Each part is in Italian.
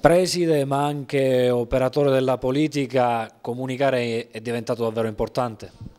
preside ma anche operatore della politica, comunicare è diventato davvero importante?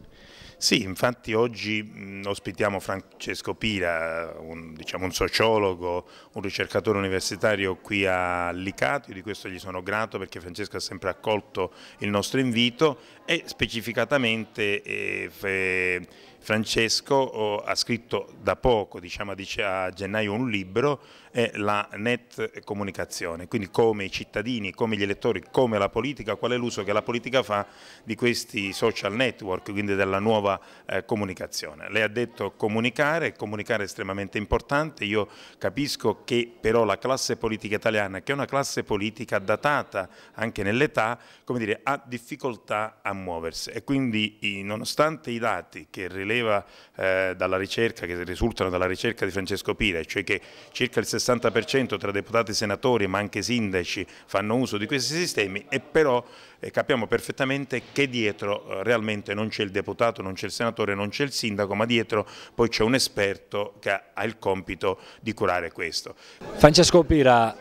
Sì, infatti oggi ospitiamo Francesco Pira, un, diciamo un, sociologo, un ricercatore universitario qui a Licato, Io di questo gli sono grato perché Francesco ha sempre accolto il nostro invito e specificatamente eh, Francesco oh, ha scritto da poco, diciamo a gennaio, un libro, eh, la net comunicazione, quindi come i cittadini, come gli elettori, come la politica, qual è l'uso che la politica fa di questi social network, quindi della nuova sua eh, comunicazione. Lei ha detto comunicare, comunicare è estremamente importante, io capisco che però la classe politica italiana, che è una classe politica datata anche nell'età, come dire, ha difficoltà a muoversi e quindi nonostante i dati che rileva eh, dalla ricerca, che risultano dalla ricerca di Francesco Pire, cioè che circa il 60% tra deputati e senatori ma anche sindaci fanno uso di questi sistemi e però eh, capiamo perfettamente che dietro eh, realmente non c'è il deputato, non c'è c'è il senatore, non c'è il sindaco, ma dietro poi c'è un esperto che ha il compito di curare questo. Francesco Pira,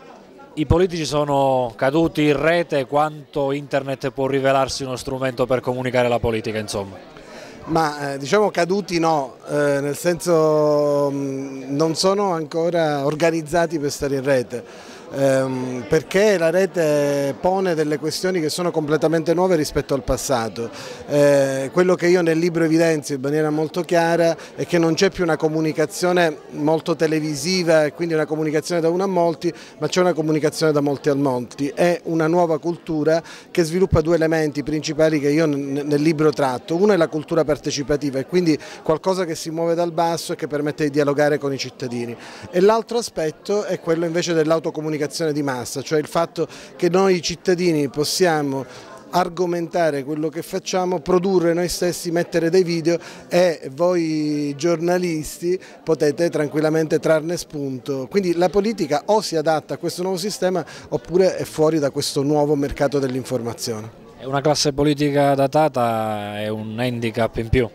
i politici sono caduti in rete, quanto internet può rivelarsi uno strumento per comunicare la politica insomma? Ma eh, diciamo caduti no, eh, nel senso mh, mm, non sono ancora organizzati per stare in rete, ehm, perché la rete pone delle questioni che sono completamente nuove rispetto al passato. Eh, quello che io nel libro evidenzio in maniera molto chiara è che non c'è più una comunicazione molto televisiva e quindi una comunicazione da uno a molti, ma c'è una comunicazione da molti a molti. È una nuova cultura che sviluppa due elementi principali che io nel libro tratto. Uno è la cultura partecipativa e quindi qualcosa che si muove dal basso e che permette di dialogare con i cittadini. E l'altro aspetto è quello invece dell'autocomunicazione di massa, cioè il fatto che noi cittadini possiamo argomentare quello che facciamo, produrre noi stessi, mettere dei video e voi giornalisti potete tranquillamente trarne spunto. Quindi la politica o si adatta a questo nuovo sistema oppure è fuori da questo nuovo mercato dell'informazione. Eh, una classe politica datata è un handicap in più?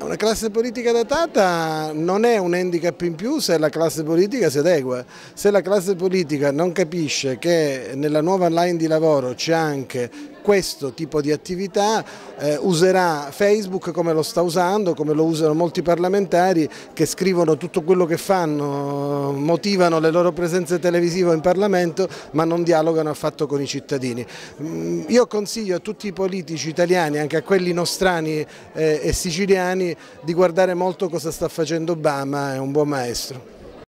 Una classe politica datata non è un handicap in più se la classe politica si adegua, se la classe politica non capisce che nella nuova line di lavoro c'è anche questo tipo di attività eh, userà Facebook come lo sta usando, come lo usano molti parlamentari che scrivono tutto quello che fanno, motivano le loro presenze televisive in Parlamento ma non dialogano affatto con i cittadini. Mm, io consiglio a tutti i politici italiani, anche a quelli nostrani eh, e siciliani, di guardare molto cosa sta facendo Obama, è un buon maestro.